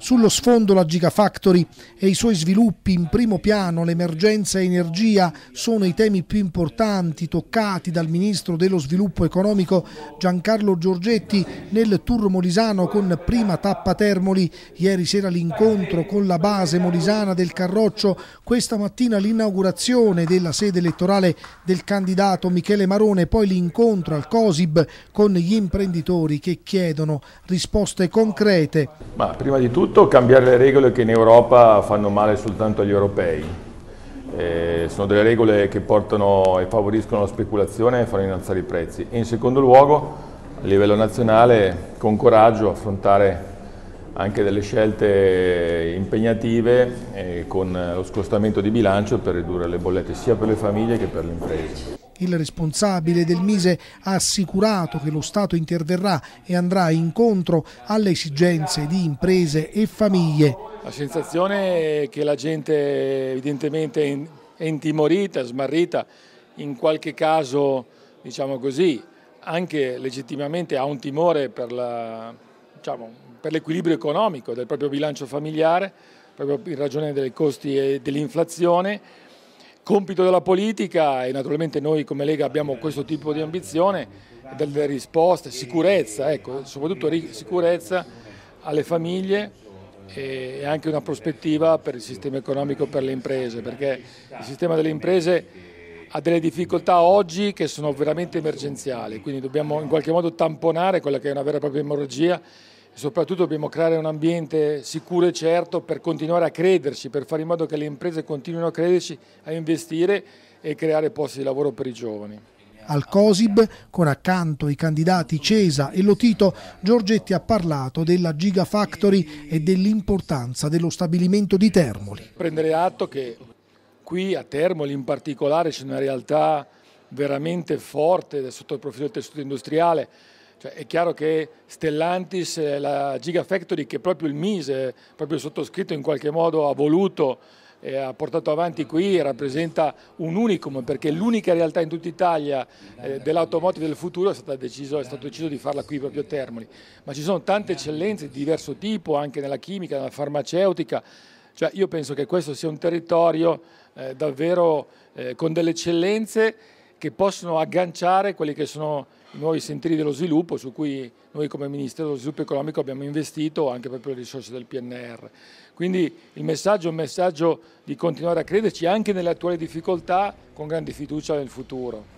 Sullo sfondo la Gigafactory e i suoi sviluppi in primo piano, l'emergenza energia sono i temi più importanti toccati dal Ministro dello Sviluppo Economico Giancarlo Giorgetti nel tour molisano con prima tappa Termoli. Ieri sera l'incontro con la base molisana del Carroccio, questa mattina l'inaugurazione della sede elettorale del candidato Michele Marone, poi l'incontro al COSIB con gli imprenditori che chiedono risposte concrete. Ma prima di tutto Innanzitutto cambiare le regole che in Europa fanno male soltanto agli europei. Eh, sono delle regole che portano e favoriscono la speculazione e fanno innalzare i prezzi. E in secondo luogo, a livello nazionale, con coraggio affrontare anche delle scelte impegnative eh, con lo scostamento di bilancio per ridurre le bollette sia per le famiglie che per le imprese. Il responsabile del Mise ha assicurato che lo Stato interverrà e andrà incontro alle esigenze di imprese e famiglie. La sensazione è che la gente evidentemente è intimorita, smarrita, in qualche caso, diciamo così, anche legittimamente ha un timore per diciamo, l'equilibrio diciamo, economico del proprio bilancio familiare, proprio in ragione dei costi e dell'inflazione compito della politica e naturalmente noi come Lega abbiamo questo tipo di ambizione, delle risposte, sicurezza, ecco, soprattutto sicurezza alle famiglie e anche una prospettiva per il sistema economico e per le imprese, perché il sistema delle imprese ha delle difficoltà oggi che sono veramente emergenziali, quindi dobbiamo in qualche modo tamponare quella che è una vera e propria emorragia e soprattutto dobbiamo creare un ambiente sicuro e certo per continuare a crederci, per fare in modo che le imprese continuino a crederci, a investire e creare posti di lavoro per i giovani. Al COSIB, con accanto i candidati Cesa e Lotito, Giorgetti ha parlato della Gigafactory e dell'importanza dello stabilimento di Termoli. Prendere atto che Qui a Termoli in particolare c'è una realtà veramente forte sotto il profilo del tessuto industriale. Cioè, è chiaro che Stellantis, eh, la Gigafactory che proprio il Mise, proprio il sottoscritto in qualche modo ha voluto e ha portato avanti qui rappresenta un unicum perché l'unica realtà in tutta Italia eh, dell'automotive del futuro è, deciso, è, stato deciso di farla qui proprio a Termoli. Ma ci sono tante eccellenze di diverso tipo anche nella chimica, nella farmaceutica. Cioè, io penso che questo sia un territorio eh, davvero eh, con delle eccellenze che possono agganciare quelli che sono i nuovi sentieri dello sviluppo su cui noi come Ministero dello Sviluppo Economico abbiamo investito anche proprio le risorse del PNR. Quindi il messaggio è un messaggio di continuare a crederci anche nelle attuali difficoltà con grande fiducia nel futuro.